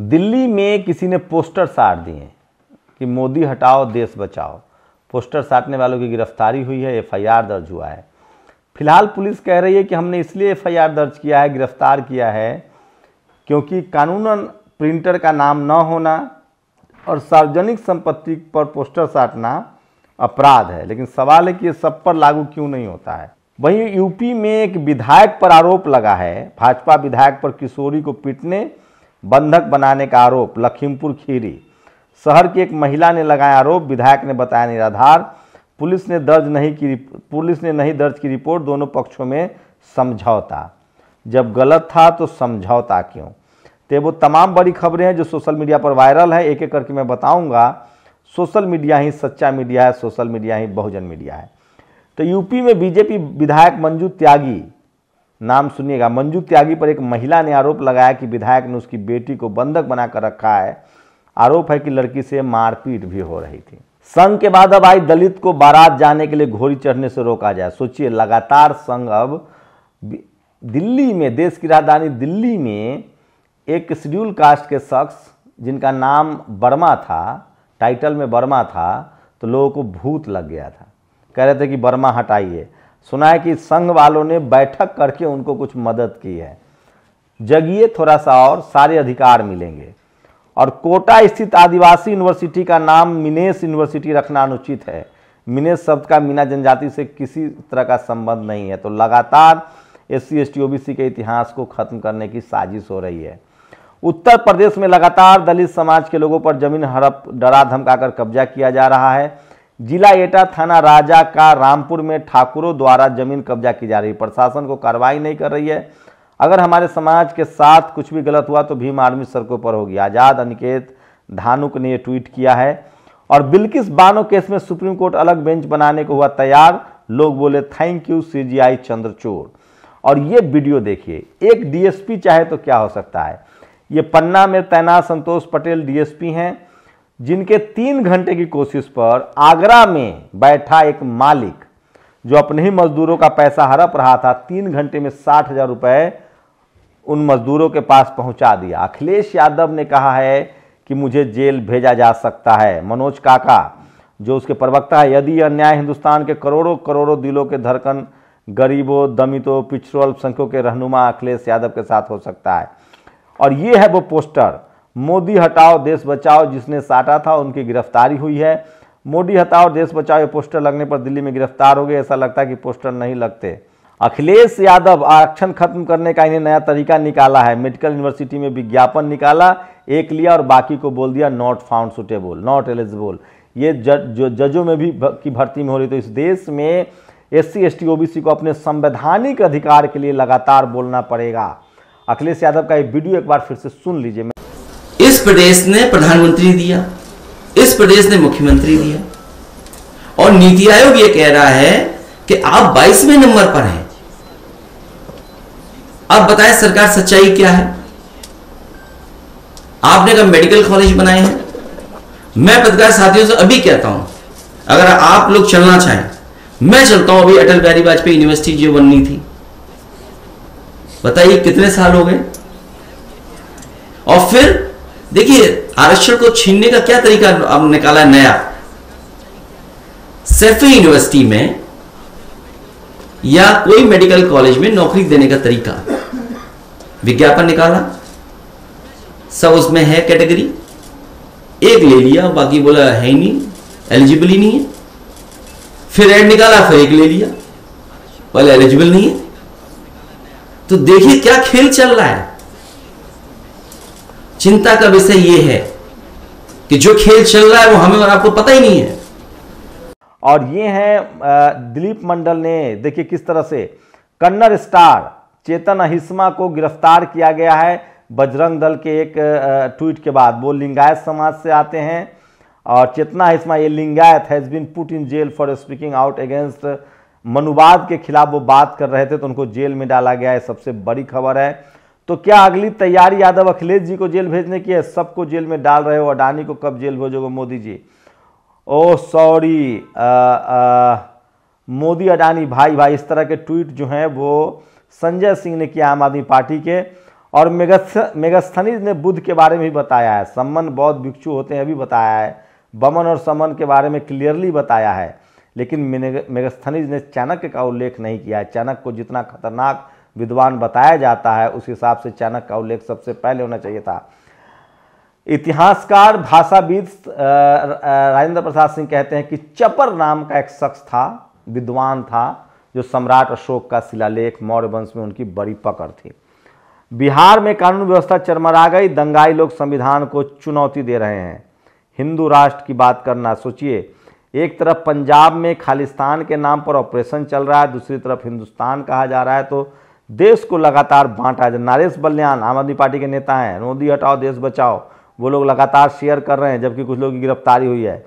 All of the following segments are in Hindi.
दिल्ली में किसी ने पोस्टर साट दिए कि मोदी हटाओ देश बचाओ पोस्टर साटने वालों की गिरफ्तारी हुई है एफआईआर दर्ज हुआ है फिलहाल पुलिस कह रही है कि हमने इसलिए एफआईआर दर्ज किया है गिरफ्तार किया है क्योंकि कानूनन प्रिंटर का नाम न होना और सार्वजनिक संपत्ति पर पोस्टर साटना अपराध है लेकिन सवाल है कि ये सब पर लागू क्यों नहीं होता है वहीं यूपी में एक विधायक पर आरोप लगा है भाजपा विधायक पर किशोरी को पीटने बंधक बनाने का आरोप लखीमपुर खीरी शहर की एक महिला ने लगाया आरोप विधायक ने बताया निराधार पुलिस ने दर्ज नहीं की पुलिस ने नहीं दर्ज की रिपोर्ट दोनों पक्षों में समझौता जब गलत था तो समझौता क्यों तो वो तमाम बड़ी खबरें हैं जो सोशल मीडिया पर वायरल है एक एक करके मैं बताऊंगा सोशल मीडिया ही सच्चा मीडिया है सोशल मीडिया ही बहुजन मीडिया है तो यूपी में बीजेपी विधायक मंजू त्यागी नाम सुनिएगा मंजू त्यागी पर एक महिला ने आरोप लगाया कि विधायक ने उसकी बेटी को बंधक बनाकर रखा है आरोप है कि लड़की से मारपीट भी हो रही थी संघ के बाद अब आई दलित को बारात जाने के लिए घोड़ी चढ़ने से रोका जाए सोचिए लगातार संघ अब दिल्ली में देश की राजधानी दिल्ली में एक शेड्यूल कास्ट के शख्स जिनका नाम बर्मा था टाइटल में बर्मा था तो लोगों को भूत लग गया था कह रहे थे कि बर्मा हटाइए सुना है कि संघ वालों ने बैठक करके उनको कुछ मदद की है जगिए थोड़ा सा और सारे अधिकार मिलेंगे और कोटा स्थित आदिवासी यूनिवर्सिटी का नाम मिनेस यूनिवर्सिटी रखना अनुचित है मिनेस शब्द का मीना जनजाति से किसी तरह का संबंध नहीं है तो लगातार एस सी एस के इतिहास को खत्म करने की साजिश हो रही है उत्तर प्रदेश में लगातार दलित समाज के लोगों पर जमीन हड़प डरा धमकाकर कब्जा किया जा रहा है जिला एटा थाना राजा का रामपुर में ठाकुरों द्वारा जमीन कब्जा की जा रही प्रशासन को कार्रवाई नहीं कर रही है अगर हमारे समाज के साथ कुछ भी गलत हुआ तो भीम आर्मी सड़कों पर होगी आज़ाद अनिकेत धानुक ने ट्वीट किया है और बिल्किस बानो केस में सुप्रीम कोर्ट अलग बेंच बनाने को हुआ तैयार लोग बोले थैंक यू सीजीआई चंद्रचूर और ये वीडियो देखिए एक डीएसपी चाहे तो क्या हो सकता है ये पन्ना में तैनात संतोष पटेल डीएसपी हैं जिनके तीन घंटे की कोशिश पर आगरा में बैठा एक मालिक जो अपने ही मजदूरों का पैसा हड़प रहा था तीन घंटे में साठ हजार रुपये उन मजदूरों के पास पहुंचा दिया अखिलेश यादव ने कहा है कि मुझे जेल भेजा जा सकता है मनोज काका जो उसके प्रवक्ता है यदि यह न्याय हिंदुस्तान के करोड़ों करोड़ों दिलों के धड़कन गरीबों दमितों पिछड़ों अल्पसंख्यकों के रहनुमा अखिलेश यादव के साथ हो सकता है और ये है वो पोस्टर मोदी हटाओ देश बचाओ जिसने साटा था उनकी गिरफ्तारी हुई है मोदी हटाओ देश बचाओ ये पोस्टर लगने पर दिल्ली में गिरफ्तार हो गए ऐसा लगता है कि पोस्टर नहीं लगते अखिलेश यादव आरक्षण खत्म करने का इन्हें नया तरीका निकाला है मेडिकल यूनिवर्सिटी में विज्ञापन निकाला एक लिया और बाकी को बोल दिया not found suitable not eligible ये जज जो जजों में भी की भर्ती में हो रही तो इस देश में एस सी एस टी को अपने संवैधानिक अधिकार के लिए लगातार बोलना पड़ेगा अखिलेश यादव का ये वीडियो एक बार फिर से सुन लीजिए इस प्रदेश ने प्रधानमंत्री दिया इस प्रदेश ने मुख्यमंत्री दिया और नीति आयोग यह कह रहा है कि आप बाईसवें नंबर पर हैं अब बताएं सरकार सच्चाई क्या है आपने कहा मेडिकल कॉलेज बनाए हैं मैं पत्रकार साथियों से अभी कहता हूं अगर आप लोग चलना चाहें मैं चलता हूं अभी अटल बिहारी वाजपेयी यूनिवर्सिटी जो बननी थी बताइए कितने साल हो गए और फिर देखिए आरक्षण को छीनने का क्या तरीका अब निकाला है नया सैफी यूनिवर्सिटी में या कोई मेडिकल कॉलेज में नौकरी देने का तरीका विज्ञापन निकाला सब उसमें है कैटेगरी एक ले लिया बाकी बोला है ही नहीं एलिजिबल ही नहीं है फिर एड निकाला फिर एक ले लिया पहले एलिजिबल नहीं है तो देखिए क्या खेल चल रहा है चिंता का विषय यह है कि जो खेल चल रहा है वो हमें और आपको पता ही नहीं है और ये है दिलीप मंडल ने देखिए किस तरह से कन्नर स्टार चेतन अहिस्मा को गिरफ्तार किया गया है बजरंग दल के एक ट्वीट के बाद वो लिंगायत समाज से आते हैं और चेतना हिस्मा ये Lingayat has been put in jail for speaking out against Manuvad के खिलाफ वो बात कर रहे थे तो उनको जेल में डाला गया है सबसे बड़ी खबर है तो क्या अगली तैयारी यादव अखिलेश जी को जेल भेजने की है सबको जेल में डाल रहे हो अडानी को कब जेल भेजोगे मोदी जी ओ सॉरी मोदी अडानी भाई भाई इस तरह के ट्वीट जो हैं वो संजय सिंह ने किया आम आदमी पार्टी के और मेगस्थ मेगस्थनीज ने बुद्ध के बारे में भी बताया है सम्मन बौद्ध भिक्षु होते हैं अभी बताया है बमन और समन के बारे में क्लियरली बताया है लेकिन मेगस्थनीज ने चाणक्य का उल्लेख नहीं किया है चाणक्य को जितना खतरनाक विद्वान बताया जाता है उस हिसाब से चाणक्य का उल्लेख सबसे पहले होना चाहिए था इतिहासकार भाषाविद राजेंद्र प्रसाद सिंह कहते हैं कि चपर नाम का एक शख्स था विद्वान था जो सम्राट अशोक का शिलालेख मौर्य वंश में उनकी बड़ी पकड़ थी बिहार में कानून व्यवस्था चरमरा गई दंगाई लोग संविधान को चुनौती दे रहे हैं हिंदू राष्ट्र की बात करना सोचिए एक तरफ पंजाब में खालिस्तान के नाम पर ऑपरेशन चल रहा है दूसरी तरफ हिंदुस्तान कहा जा रहा है तो देश को लगातार बांटा जब नरेश बल्याण आम आदमी पार्टी के नेता हैं मोदी हटाओ देश बचाओ वो लोग लगातार शेयर कर रहे हैं जबकि कुछ लोगों की गिरफ्तारी हुई है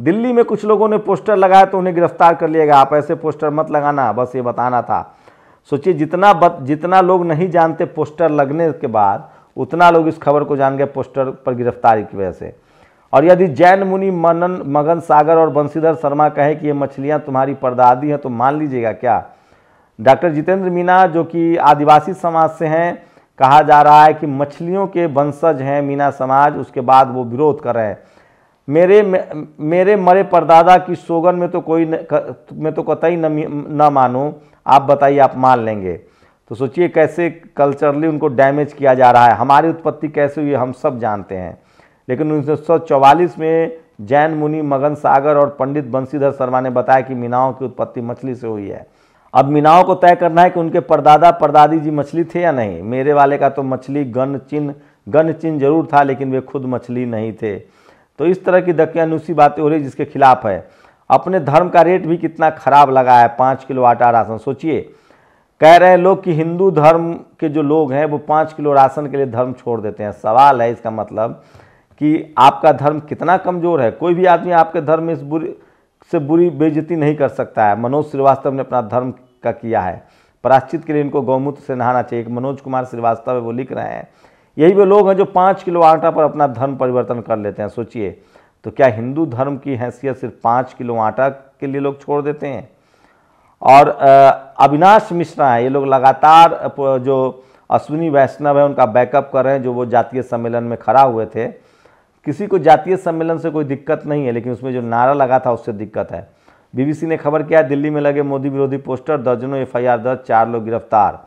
दिल्ली में कुछ लोगों ने पोस्टर लगाया तो उन्हें गिरफ्तार कर लिया गया आप ऐसे पोस्टर मत लगाना बस ये बताना था सोचिए जितना बत, जितना लोग नहीं जानते पोस्टर लगने के बाद उतना लोग इस खबर को जान गए पोस्टर पर गिरफ्तारी की वजह से और यदि जैन मुनि मनन मगन सागर और बंशीधर शर्मा कहें कि ये मछलियाँ तुम्हारी परदादी हैं तो मान लीजिएगा क्या डॉक्टर जितेंद्र मीना जो कि आदिवासी समाज से हैं कहा जा रहा है कि मछलियों के वंशज हैं मीना समाज उसके बाद वो विरोध कर रहे हैं मेरे मेरे मरे परदादा की सोगन में तो कोई न, क, मैं तो कतई न न मानूँ आप बताइए आप मान लेंगे तो सोचिए कैसे कल्चरली उनको डैमेज किया जा रहा है हमारी उत्पत्ति कैसे हुई हम सब जानते हैं लेकिन उन्नीस में जैन मुनि मगन सागर और पंडित बंशीधर शर्मा ने बताया कि मीनाओं की उत्पत्ति मछली से हुई है अब मीनाओं को तय करना है कि उनके परदादा परदादी जी मछली थे या नहीं मेरे वाले का तो मछली गन चिन्ह गन चिन्ह जरूर था लेकिन वे खुद मछली नहीं थे तो इस तरह की अनुसी बातें हो रही जिसके खिलाफ है अपने धर्म का रेट भी कितना खराब लगा है पाँच किलो आटा राशन सोचिए कह रहे हैं लोग कि हिंदू धर्म के जो लोग हैं वो पाँच किलो राशन के लिए धर्म छोड़ देते हैं सवाल है इसका मतलब कि आपका धर्म कितना कमज़ोर है कोई भी आदमी आपके धर्म में इस बुरी से बुरी बेजती नहीं कर सकता है मनोज श्रीवास्तव ने अपना धर्म का किया है प्राश्चित के लिए इनको गौमूत्र से नहाना चाहिए मनोज कुमार श्रीवास्तव वो लिख रहे हैं यही वे लोग हैं जो पाँच किलो आटा पर अपना धर्म परिवर्तन कर लेते हैं सोचिए तो क्या हिंदू धर्म की हैसियत सिर्फ पाँच किलो आटा के लिए लोग छोड़ देते हैं और अविनाश मिश्रा है ये लोग लगातार जो अश्विनी वैष्णव है उनका बैकअप कर रहे हैं जो वो जातीय सम्मेलन में खड़ा हुए थे किसी को जातीय सम्मेलन से कोई दिक्कत नहीं है लेकिन उसमें जो नारा लगा था उससे दिक्कत है बीबीसी ने खबर किया दिल्ली में लगे मोदी विरोधी पोस्टर दर्जनों एफआईआर दर्ज चार लोग गिरफ्तार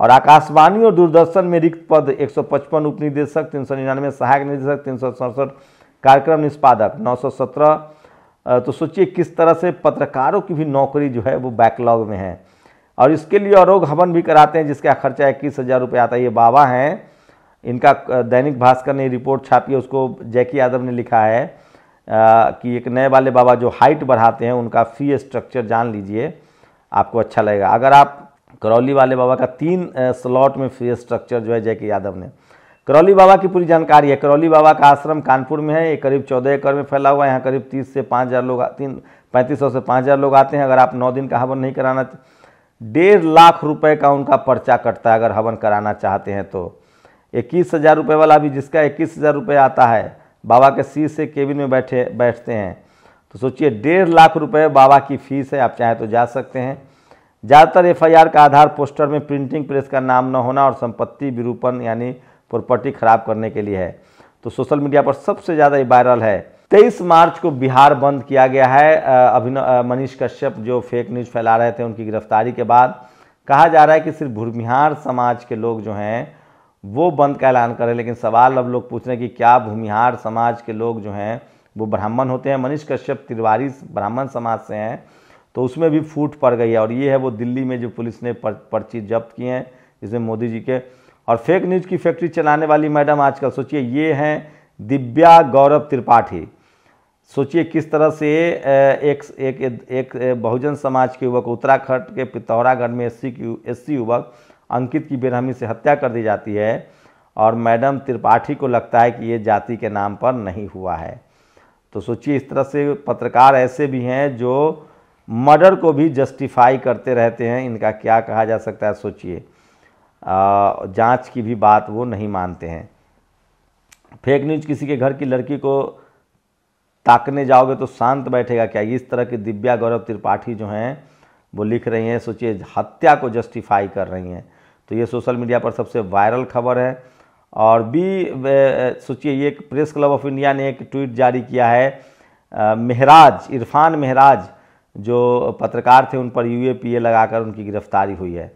और आकाशवाणी और दूरदर्शन में रिक्त पद एक उप उपनिदेशक तीन सौ निन्यानवे सहायक निदेशक तीन सौ सड़सठ कार्यक्रम निष्पादक नौ सौ सत्रह तो सोचिए किस तरह से पत्रकारों की भी नौकरी जो है वो बैकलॉग में है और इसके लिए और हवन भी कराते हैं जिसका खर्चा इक्कीस हज़ार रुपये आता है ये बाबा हैं इनका दैनिक भास्कर ने रिपोर्ट छापी है उसको जैकी यादव ने लिखा है आ, कि एक नए वाले बाबा जो हाइट बढ़ाते हैं उनका फी स्ट्रक्चर जान लीजिए आपको अच्छा लगेगा अगर आप करौली वाले बाबा का तीन स्लॉट में फी स्ट्रक्चर जो है जैकी यादव ने करौली बाबा की पूरी जानकारी है करौली बाबा का आश्रम कानपुर में है ये करीब चौदह एकड़ में फैला हुआ है यहाँ करीब तीस से पाँच हज़ार लोग तीन पैंतीस सौ से पाँच हज़ार लोग आते हैं अगर आप नौ दिन का हवन नहीं कराना डेढ़ लाख रुपए का उनका पर्चा कटता है अगर हवन कराना चाहते हैं तो इक्कीस हज़ार रुपये वाला भी जिसका इक्कीस हज़ार रुपये आता है बाबा के सी से केबिन में बैठे बैठते हैं तो सोचिए डेढ़ लाख रुपये बाबा की फ़ीस है आप चाहें तो जा सकते हैं ज़्यादातर एफ का आधार पोस्टर में प्रिंटिंग प्रेस का नाम न होना और संपत्ति विरूपण यानी प्रॉपर्टी खराब करने के लिए है तो सोशल मीडिया पर सबसे ज़्यादा ये वायरल है तेईस मार्च को बिहार बंद किया गया है अभिनव मनीष कश्यप जो फेक न्यूज़ फैला रहे थे उनकी गिरफ्तारी के बाद कहा जा रहा है कि सिर्फ भूमिहार समाज के लोग जो हैं वो बंद का ऐलान करें लेकिन सवाल अब लोग पूछ रहे हैं कि क्या भूमिहार समाज के लोग जो हैं वो ब्राह्मण होते हैं मनीष कश्यप तिवारी ब्राह्मण समाज से हैं तो उसमें भी फूट पड़ गई है और ये है वो दिल्ली में जो पुलिस ने पर, पर्ची जब्त किए हैं इसमें मोदी जी के और फेक न्यूज़ की फैक्ट्री चलाने वाली मैडम आजकल सोचिए ये हैं दिव्या गौरव त्रिपाठी सोचिए किस तरह से एक एक एक बहुजन समाज के युवक उत्तराखंड के पिथौरागढ़ में एस सी युवक अंकित की बेरहमी से हत्या कर दी जाती है और मैडम त्रिपाठी को लगता है कि ये जाति के नाम पर नहीं हुआ है तो सोचिए इस तरह से पत्रकार ऐसे भी हैं जो मर्डर को भी जस्टिफाई करते रहते हैं इनका क्या कहा जा सकता है सोचिए जांच की भी बात वो नहीं मानते हैं फेक न्यूज किसी के घर की लड़की को ताकने जाओगे तो शांत बैठेगा क्या इस तरह की दिव्या गौरव त्रिपाठी जो हैं वो लिख रही हैं सोचिए हत्या को जस्टिफाई कर रही हैं तो ये सोशल मीडिया पर सबसे वायरल खबर है और बी सोचिए ये प्रेस क्लब ऑफ इंडिया ने एक ट्वीट जारी किया है महराज इरफान महराज जो पत्रकार थे उन पर यू ए लगाकर उनकी गिरफ्तारी हुई है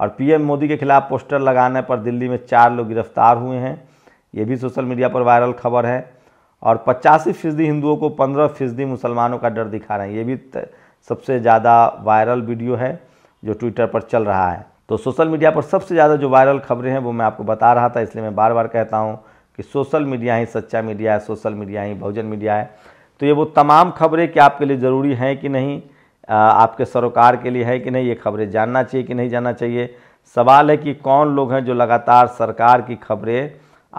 और पीएम मोदी के खिलाफ पोस्टर लगाने पर दिल्ली में चार लोग गिरफ्तार हुए हैं ये भी सोशल मीडिया पर वायरल खबर है और पचासी फीसदी हिंदुओं को पंद्रह फीसदी मुसलमानों का डर दिखा रहे हैं ये भी सबसे ज़्यादा वायरल वीडियो है जो ट्विटर पर चल रहा है तो सोशल मीडिया पर सबसे ज़्यादा जो वायरल खबरें हैं वो मैं आपको बता रहा था इसलिए मैं बार बार कहता हूँ कि सोशल मीडिया ही सच्चा मीडिया है सोशल मीडिया ही बहुजन मीडिया है तो ये वो तमाम खबरें कि आपके लिए ज़रूरी हैं कि नहीं आपके सरोकार के लिए है कि नहीं ये खबरें जानना चाहिए कि नहीं जानना चाहिए सवाल है कि कौन लोग हैं जो लगातार सरकार की खबरें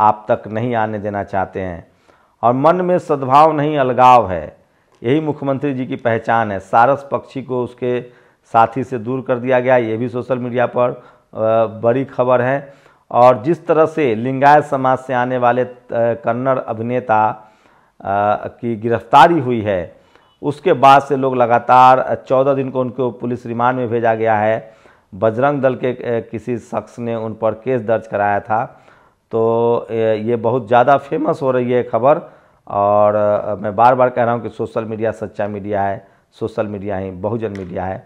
आप तक नहीं आने देना चाहते हैं और मन में सद्भाव नहीं अलगाव है यही मुख्यमंत्री जी की पहचान है सारस पक्षी को उसके साथी से दूर कर दिया गया ये भी सोशल मीडिया पर बड़ी खबर है और जिस तरह से लिंगायत समाज से आने वाले कन्नड़ अभिनेता की गिरफ्तारी हुई है उसके बाद से लोग लगातार चौदह दिन को उनको पुलिस रिमांड में भेजा गया है बजरंग दल के किसी शख्स ने उन पर केस दर्ज कराया था तो ये बहुत ज़्यादा फेमस हो रही है खबर और मैं बार बार कह रहा हूँ कि सोशल मीडिया सच्चा मीडिया है सोशल मीडिया ही बहुजन मीडिया है